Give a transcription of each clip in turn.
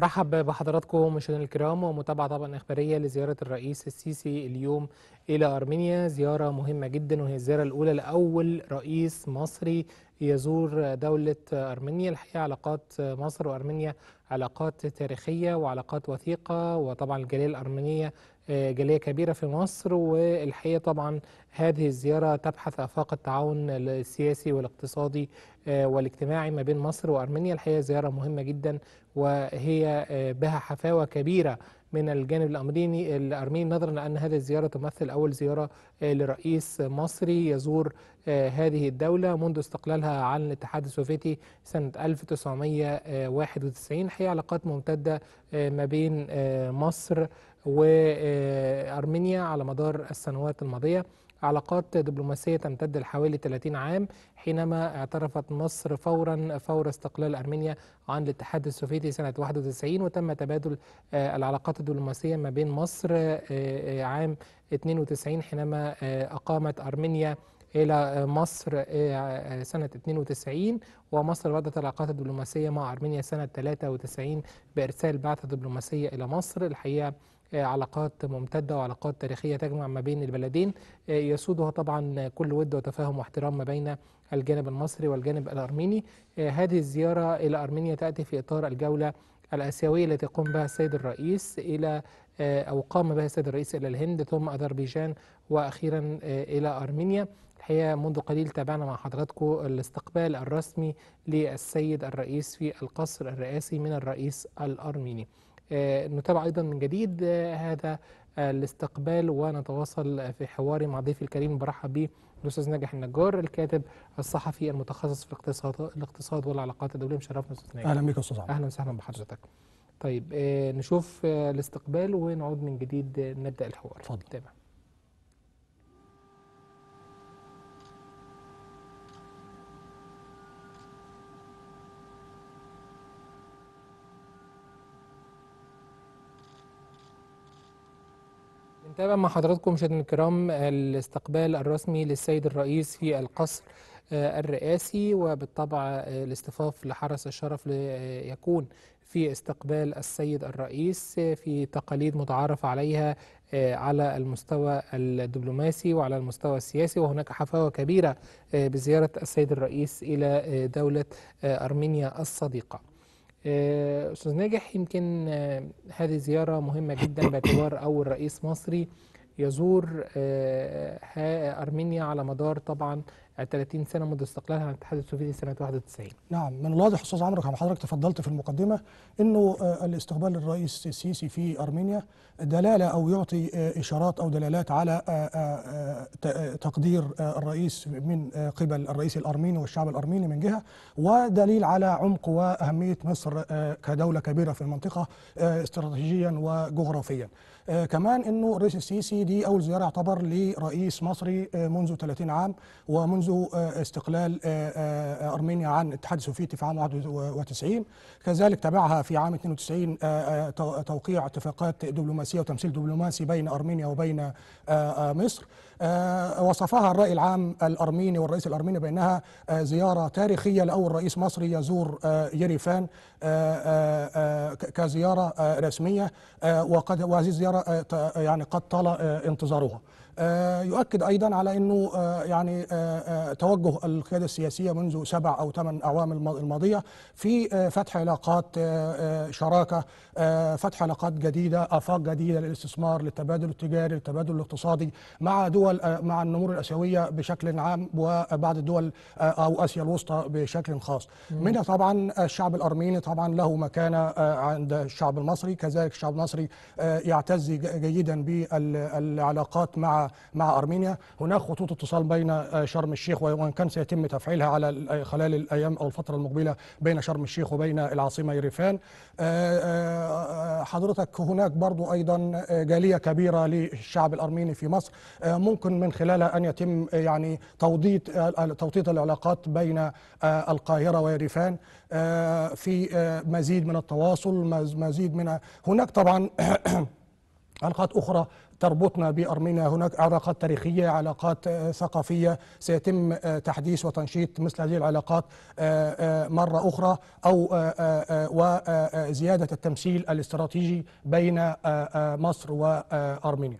رحب بحضراتكم مشاهدينا الكرام ومتابعه طبعا اخباريه لزياره الرئيس السيسي اليوم الى ارمينيا زياره مهمه جدا وهي الزياره الاولى لاول رئيس مصري يزور دولة أرمينيا الحقيقة علاقات مصر وأرمينيا علاقات تاريخية وعلاقات وثيقة وطبعا الجالية الأرمينية آه، جاليه كبيره في مصر والحقيقه طبعا هذه الزياره تبحث افاق التعاون السياسي والاقتصادي آه، والاجتماعي ما بين مصر وارمينيا الحقيقه زياره مهمه جدا وهي آه، بها حفاوه كبيره من الجانب الأمريني الأرميني نظرا لأن هذه الزيارة تمثل أول زيارة لرئيس مصري يزور هذه الدولة منذ استقلالها عن الاتحاد السوفيتي سنة 1991 حقيقة علاقات ممتدة ما بين مصر وأرمينيا على مدار السنوات الماضية علاقات دبلوماسية تمتد لحوالي 30 عام حينما اعترفت مصر فورا فور استقلال أرمينيا عن الاتحاد السوفيتي سنة 91 وتم تبادل آه، العلاقات الدبلوماسية ما بين مصر آه، آه، عام 92 حينما أقامت أرمينيا إلى مصر سنة 92 ومصر ردت العلاقات الدبلوماسية مع أرمينيا سنة 93 بإرسال بعثة دبلوماسية إلى مصر الحقيقة علاقات ممتدة وعلاقات تاريخية تجمع ما بين البلدين آه، يسودها طبعا كل ود وتفاهم واحترام ما بين الجانب المصري والجانب الأرميني آه، هذه الزيارة إلى أرمينيا تأتي في إطار الجولة الآسيوية التي قام بها السيد الرئيس إلى آه، أو قام بها السيد الرئيس إلى الهند ثم أذربيجان وأخيرا إلى أرمينيا هي منذ قليل تابعنا مع حضراتكم الاستقبال الرسمي للسيد الرئيس في القصر الرئاسي من الرئيس الأرميني آه، نتابع أيضا من جديد آه، هذا الاستقبال ونتواصل في حواري مع ضيفي الكريم برحب به الاستاذ ناجح النجار الكاتب الصحفي المتخصص في الاقتصاد الاقتصاد والعلاقات الدوليه مشرفنا استاذ ناجح اهلا بك استاذ عمرو اهلا وسهلا بحضرتك طيب آه، نشوف الاستقبال ونعود من جديد نبدا الحوار تفضل تمام نتابع مع حضراتكم مشاهدينا الكرام الاستقبال الرسمي للسيد الرئيس في القصر آه، الرئاسي وبالطبع آه، الاصطفاف لحرس الشرف ليكون في استقبال السيد الرئيس آه، في تقاليد متعارف عليها على المستوى الدبلوماسي وعلى المستوى السياسي وهناك حفاوة كبيرة بزيارة السيد الرئيس إلى دولة أرمينيا الصديقة آه، استاذ ناجح يمكن آه، هذه زياره مهمه جدا باعتبار اول رئيس مصري يزور آه، ارمينيا على مدار طبعا 30 يعني سنه منذ استقلالها عن الاتحاد السوفيتي سنه 91 نعم من الواضح استاذ عمرو كما حضرتك تفضلت في المقدمه انه آه، الاستقبال الرئيس السيسي في ارمينيا دلاله او يعطي آه، اشارات او دلالات على آه، تقدير الرئيس من قبل الرئيس الارميني والشعب الارميني من جهه ودليل على عمق واهميه مصر كدوله كبيره في المنطقه استراتيجيا وجغرافيا كمان انه الرئيس السيسي دي اول زياره اعتبر لرئيس مصري منذ 30 عام ومنذ منذ آه، استقلال آه، آه، أرمينيا عن الاتحاد السوفيتي في عام 91 كذلك تبعها في عام 92 توقيع اتفاقات دبلوماسية وتمثيل دبلوماسي بين أرمينيا وبين مصر وصفها الرأي العام الأرميني والرئيس الأرميني بأنها زيارة تاريخية لأول رئيس مصري يزور يريفان كزيارة رسمية وقد وهذه الزيارة يعني قد طال انتظارها آه، يؤكد ايضا على انه آه، يعني آه، توجه القياده السياسيه منذ سبع او ثمان اعوام الماضيه في فتح علاقات شراكه فتح علاقات جديده افاق جديده للاستثمار للتبادل التجاري للتبادل الاقتصادي مع دول مع النمور الاسيويه بشكل عام وبعض الدول او اسيا الوسطى بشكل خاص منها طبعا الشعب الارميني طبعا له مكانه عند الشعب المصري كذلك الشعب المصري يعتز جيدا بالعلاقات مع مع ارمينيا هناك خطوط اتصال بين آه، شرم الشيخ وان كان سيتم تفعيلها على آه، خلال الايام او الفتره المقبله بين شرم الشيخ وبين العاصمه يريفان آه، حضرتك هناك برضو ايضا جاليه كبيره للشعب الارميني في مصر ممكن من خلالها ان يتم يعني توطيد توطيد العلاقات بين القاهره ويريفان في مزيد من التواصل مزيد من هناك طبعا علاقات أخرى تربطنا بأرمينيا هناك علاقات تاريخية علاقات آه، ثقافية سيتم آه، تحديث وتنشيط مثل هذه العلاقات آه، مرة أخرى أو وزيادة التمثيل الاستراتيجي بين مصر وأرمينيا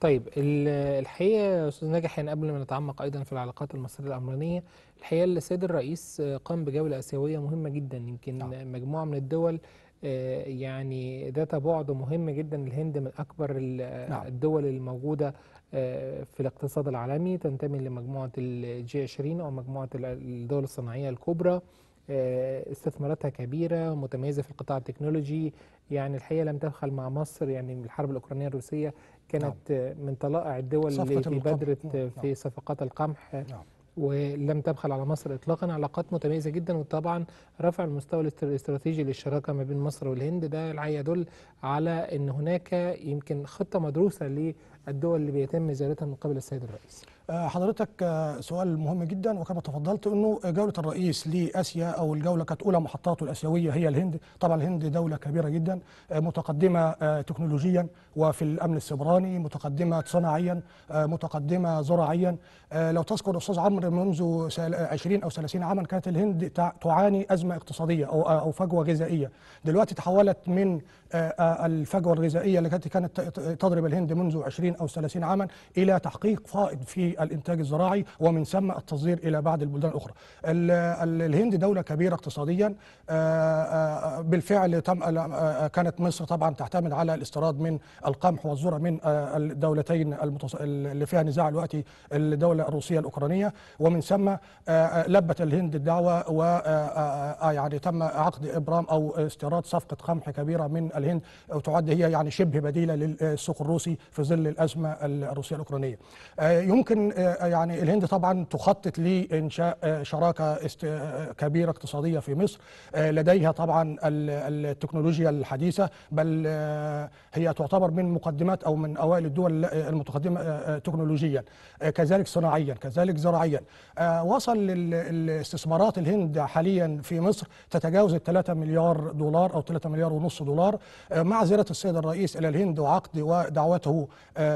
طيب الحقيقه يا استاذ ناجح يعني قبل ما نتعمق ايضا في العلاقات المصريه الامرانيه الحقيقه السيد الرئيس قام بجوله اسيويه مهمه جدا يمكن نعم. مجموعه من الدول آه، يعني ده بعد مهم جدا الهند من أكبر نعم. الدول الموجودة آه، في الاقتصاد العالمي تنتمي لمجموعة الجي 20 أو مجموعة الدول الصناعية الكبرى آه، استثماراتها كبيرة متميزة في القطاع التكنولوجي يعني الحقيقة لم تبخل مع مصر يعني الحرب الأوكرانية الروسية كانت نعم. من طلائع الدول اللي في بدرت نعم. في صفقات القمح نعم. ولم تبخل على مصر اطلاقا علاقات متميزه جدا وطبعا رفع المستوى الاستراتيجي للشراكه ما بين مصر والهند ده يدل على ان هناك يمكن خطه مدروسه الدول اللي بيتم زيارتها من قبل السيد الرئيس آه، حضرتك آه، سؤال مهم جدا وكما تفضلت انه جوله الرئيس لاسيا او الجوله كانت اولى محطاته الاسيويه هي الهند، طبعا الهند دوله كبيره جدا آه، متقدمه تكنولوجيا وفي الامن السبراني متقدمه صناعيا، متقدمه زراعيا، لو تذكر استاذ عمرو منذ 20 او 30 عاما كانت الهند تعاني ازمه اقتصاديه او او فجوه غذائيه، دلوقتي تحولت من الفجوه الغذائيه التي كانت تضرب الهند منذ 20 20 أو 30 عاما إلى تحقيق فائض في الإنتاج الزراعي ومن ثم التصدير إلى بعض البلدان الأخرى الهند دولة كبيرة اقتصاديا آه، آه، بالفعل تم آه، كانت مصر طبعا تعتمد على الاستيراد من القمح والذرة من الدولتين المتص... اللي فيها نزاع الوقت الدولة الروسية الأوكرانية ومن ثم لبت الهند الدعوة و يعني تم عقد إبرام أو استيراد صفقة قمح كبيرة من الهند وتعد هي يعني شبه بديلة للسوق الروسي في ظل الازمه الروسيه الاوكرانيه آه، يمكن آه، يعني الهند طبعا تخطط لانشاء آه، شراكه كبيره اقتصاديه في مصر لديها طبعا التكنولوجيا الحديثه بل هي تعتبر من مقدمات او من اوائل الدول المتقدمه تكنولوجيا كذلك صناعيا كذلك زراعيا وصل الاستثمارات الهند حاليا في مصر تتجاوز ال 3 مليار دولار او 3 مليار ونص دولار مع زياره السيد الرئيس الى الهند وعقد ودعوته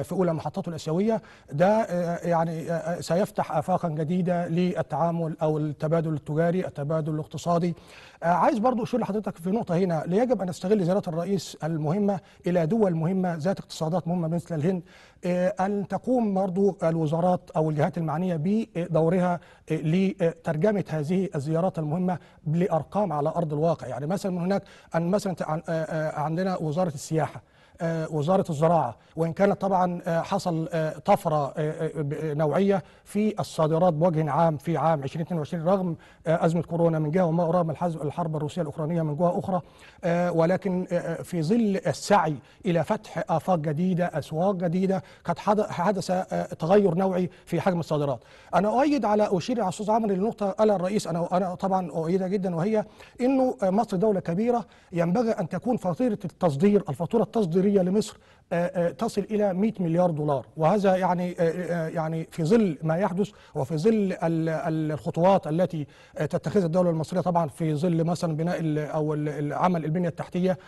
في اولى محطاته الاسيويه ده آه، يعني آه، آه، سيفتح افاقا جديده للتعامل او التبادل التجاري التبادل الاقتصادي عايز برضو اشير لحضرتك في نقطه هنا يجب ان نستغل زياره الرئيس المهمه الى دول مهمه ذات اقتصادات مهمه مثل الهند ان تقوم برضو الوزارات او الجهات المعنيه بدورها لترجمه هذه الزيارات المهمه لارقام على ارض الواقع يعني مثلا هناك أن مثلا عندنا وزاره السياحه آه، وزاره الزراعه وان كانت طبعا آه، حصل آه، طفره نوعيه في الصادرات بوجه عام في عام 2022 رغم ازمه كورونا من جهه وما الحرب الروسيه الاوكرانيه من جهه اخرى ولكن في ظل السعي الى فتح افاق جديده اسواق جديده قد حدث تغير نوعي في حجم الصادرات انا اؤيد على اشير على استاذ عمرو للنقطه قال الرئيس انا انا طبعا اؤيدها جدا وهي انه مصر دوله كبيره ينبغي ان تكون فاتوره التصدير الفاتوره التصدير التجاريه لمصر آه، آه، تصل الى 100 مليار دولار وهذا يعني آه، يعني في ظل ما يحدث وفي ظل الخطوات التي تتخذها الدوله المصريه طبعا في ظل مثلا بناء او العمل البنيه التحتيه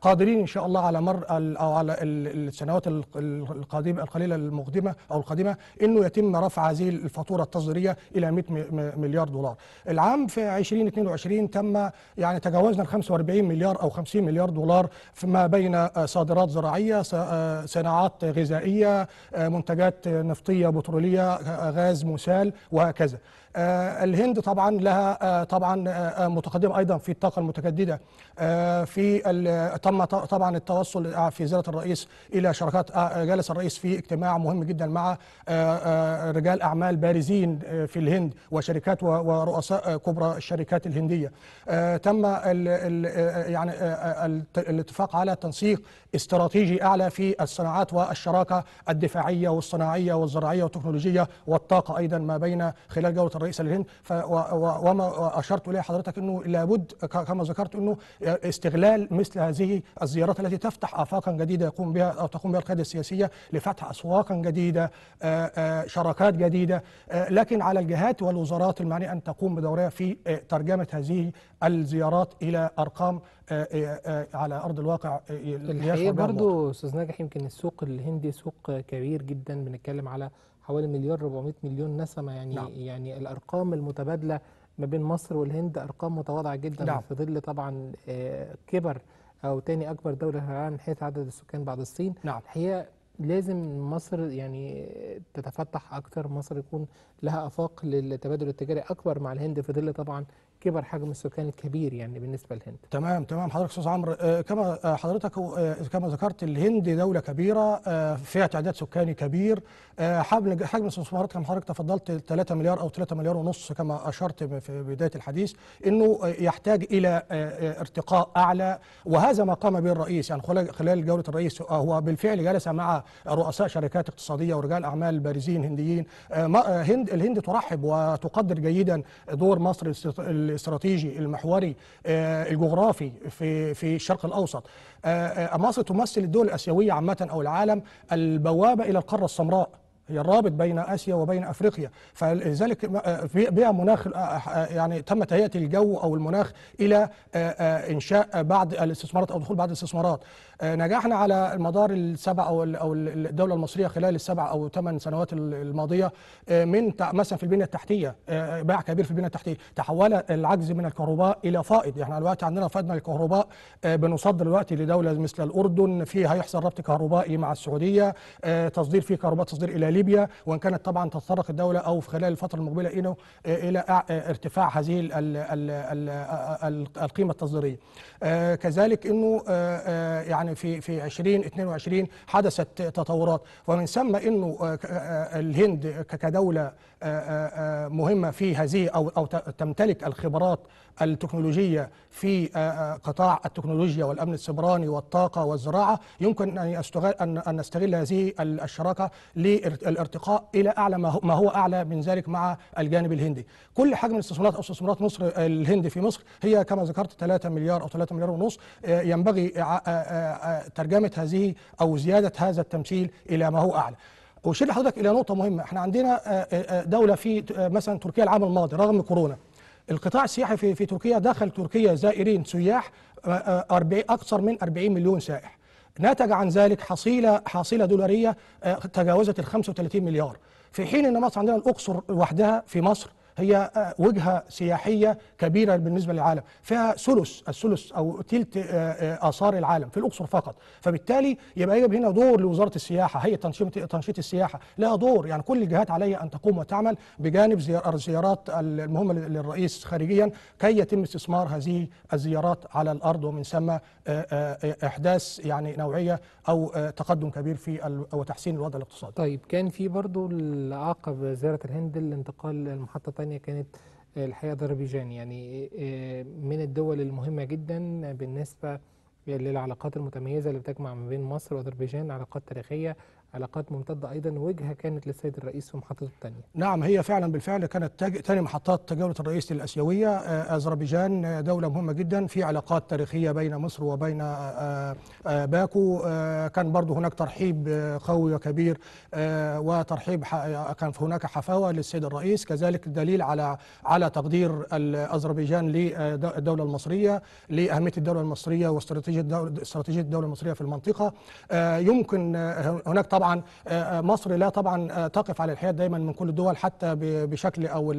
قادرين ان شاء الله على مر او على السنوات القادمه القليله المقدمه او القادمه انه يتم رفع هذه الفاتوره التصديريه الى 100 مليار دولار. العام في 2022 تم يعني تجاوزنا ال 45 مليار او 50 مليار دولار فيما بين آه، صادرات زراعيه آه، صناعات غذائيه آه، منتجات نفطيه بتروليه غاز مسال وهكذا الهند طبعا لها طبعا متقدمه ايضا في الطاقه المتجدده في تم طبعا التوصل في زياره الرئيس الى شراكات جلس الرئيس في اجتماع مهم جدا مع رجال اعمال بارزين في الهند وشركات ورؤساء كبرى الشركات الهنديه تم يعني الاتفاق على تنسيق تطبيق استراتيجي أعلى في الصناعات والشراكة الدفاعية والصناعية والزراعية والتكنولوجية والطاقة أيضا ما بين خلال جولة الرئيس للهند وما أشرت إليه حضرتك أنه لابد كما ذكرت أنه استغلال مثل هذه الزيارات التي تفتح آفاقا جديدة يقوم بها أو تقوم بها القيادة السياسية لفتح أسواقا جديدة آه، آه، شراكات جديدة آه، لكن على الجهات والوزارات المعنية أن تقوم بدورها في ترجمة هذه الزيارات إلى أرقام آه، آه، آه، على ارض الواقع الحقيقه برضه استاذ ناجح يمكن السوق الهندي سوق كبير جدا بنتكلم على حوالي مليار 400 مليون نسمه يعني نعم. يعني الارقام المتبادله ما بين مصر والهند ارقام متواضعه جدا نعم. في ظل طبعا كبر او ثاني اكبر دوله في العالم من حيث عدد السكان بعد الصين نعم الحقيقه لازم مصر يعني تتفتح اكثر مصر يكون لها افاق للتبادل التجاري اكبر مع الهند في ظل طبعا كبر حجم السكان الكبير يعني بالنسبه للهند تمام تمام حضرتك استاذ عمرو آه، كما آه، حضرتك آه، كما ذكرت الهند دوله كبيره فيها تعداد سكاني كبير حجم حجم الاستثمارات كما حضرتك تفضلت 3 مليار او 3 مليار ونص كما اشرت في بدايه الحديث انه يحتاج الى ارتقاء اعلى وهذا ما قام به الرئيس يعني خلال جوله الرئيس هو بالفعل جلس مع رؤساء شركات اقتصاديه ورجال اعمال بارزين هنديين هند الهند ترحب وتقدر جيدا دور مصر الاستراتيجي المحوري آه، الجغرافي في في الشرق الاوسط آه، آه، مصر تمثل الدول الاسيويه عامه او العالم البوابه الى القاره السمراء هي الرابط بين اسيا وبين افريقيا فلذلك بها آه، مناخ آه، آه، يعني تم تهيئه الجو او المناخ الى انشاء بعض الاستثمارات او دخول بعض الاستثمارات نجحنا على المدار السبع او الدوله المصريه خلال السبع او ثمان سنوات الماضيه من مثلا في البنيه التحتيه باع كبير في البنيه التحتيه تحول العجز من الكهرباء الى فائض احنا يعني دلوقتي عندنا فائض من الكهرباء بنصدر دلوقتي لدوله مثل الاردن في هيحصل ربط كهربائي مع السعوديه تصدير فيه كهرباء تصدير الى ليبيا وان كانت طبعا تتطرق الدوله او في خلال الفتره المقبله الى الى ارتفاع هذه القيمه التصديريه. آه، كذلك انه آه، آه، يعني في في 2022 حدثت تطورات ومن ثم انه الهند كدوله مهمه في هذه او او تمتلك الخبرات التكنولوجية في آه، آه، قطاع التكنولوجيا والأمن السبراني والطاقة والزراعة يمكن أن نستغل هذه الشراكة للارتقاء إلى أعلى ما هو أعلى من ذلك مع الجانب الهندي كل حجم الاستثمارات أو استثمارات مصر آه، الهند في مصر هي كما ذكرت 3 مليار أو 3 مليار ونص ينبغي ترجمة هذه أو زيادة هذا التمثيل إلى ما هو أعلى أشير لحضرتك إلى نقطة مهمة احنا عندنا دولة في مثلا تركيا العام الماضي رغم كورونا القطاع السياحي في, في تركيا دخل تركيا زائرين سياح آه، آه، أكثر من 40 مليون سائح نتج عن ذلك حصيلة حصيلة دولارية آه، تجاوزت ال 35 مليار في حين أن مصر عندنا الأقصر وحدها في مصر هي آه، وجهة سياحية كبيرة بالنسبة للعالم فيها ثلث الثلث أو تلت آه، آه، آثار العالم في الأقصر فقط فبالتالي يبقى يجب هنا دور لوزارة السياحة هيئة تنشيط السياحة لها دور يعني كل الجهات عليها أن تقوم وتعمل بجانب الزيارات المهمة للرئيس خارجيا كي يتم استثمار هذه الزيارات على الأرض ومن ثم إحداث يعني نوعية أو تقدم كبير في وتحسين الوضع الاقتصادي طيب كان في برضو العقب زيارة الهند الانتقال المحطة الثانية الثانية يعني كانت الحقيقة أذربيجان يعني آه، من الدول المهمة جدا بالنسبة للعلاقات المتميزة اللي بتجمع ما بين مصر وأذربيجان علاقات تاريخية علاقات ممتدة أيضا وجهة كانت للسيد الرئيس في محطته الثانية نعم هي فعلا بالفعل كانت تاني محطات تجولة الرئيس للأسيوية آه، أذربيجان آه، دولة مهمة جدا في علاقات تاريخية بين مصر وبين آه، باكو كان برضه هناك ترحيب قوي وكبير وترحيب ح... كان هناك حفاوة للسيد الرئيس كذلك دليل على على تقدير أذربيجان للدولة المصرية لأهمية الدولة المصرية واستراتيجية الدولة المصرية في المنطقة يمكن هناك طبعا طبعا آه، آه، مصر لا طبعا آه، تقف على الحياد دايما من كل الدول حتى بشكل او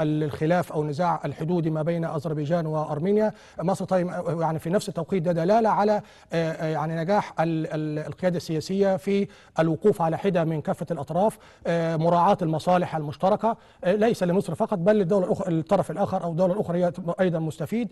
الخلاف او نزاع الحدودي ما بين اذربيجان وارمينيا مصر طيب يعني في نفس التوقيت ده دلاله على يعني نجاح القياده السياسيه في الوقوف على حده من كافه الاطراف مراعاه المصالح المشتركه ليس لمصر فقط بل للدول الاخرى الطرف الاخر او الدوله الاخرى هي ايضا مستفيد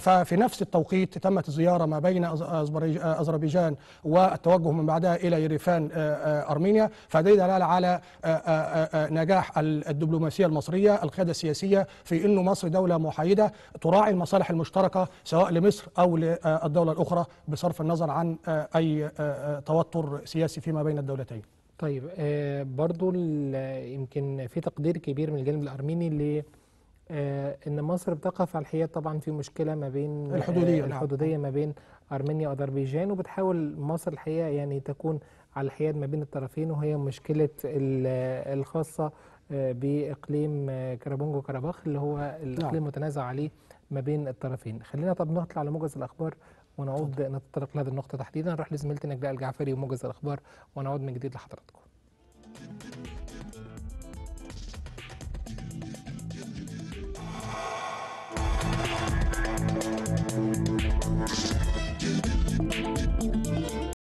ففي نفس التوقيت تمت الزياره ما بين اذربيجان والتوجه من بعدها الى يريفان أرمينيا فده دلالة على آه، آه، آه، نجاح الدبلوماسية المصرية القيادة السياسية في أنه مصر دولة محايدة تراعي المصالح المشتركة سواء لمصر أو للدولة الأخرى بصرف النظر عن أي توتر سياسي فيما بين الدولتين طيب برضو يمكن في تقدير كبير من الجانب الأرميني ل ان مصر بتقف على الحياد طبعا في مشكله ما بين الحدوديه نعم. الحدوديه ما بين ارمينيا واذربيجان وبتحاول مصر الحقيقه يعني تكون على الحياد ما بين الطرفين وهي مشكلة الخاصة آه، بإقليم آه، كرابونجو كراباخ اللي هو الإقليم نعم. المتنازع عليه ما بين الطرفين خلينا طب نطلع على موجز الأخبار ونعود نتطرق لهذه النقطة تحديدا نروح لزميلتي نجلاء الجعفري وموجز الأخبار ونعود من جديد لحضراتكم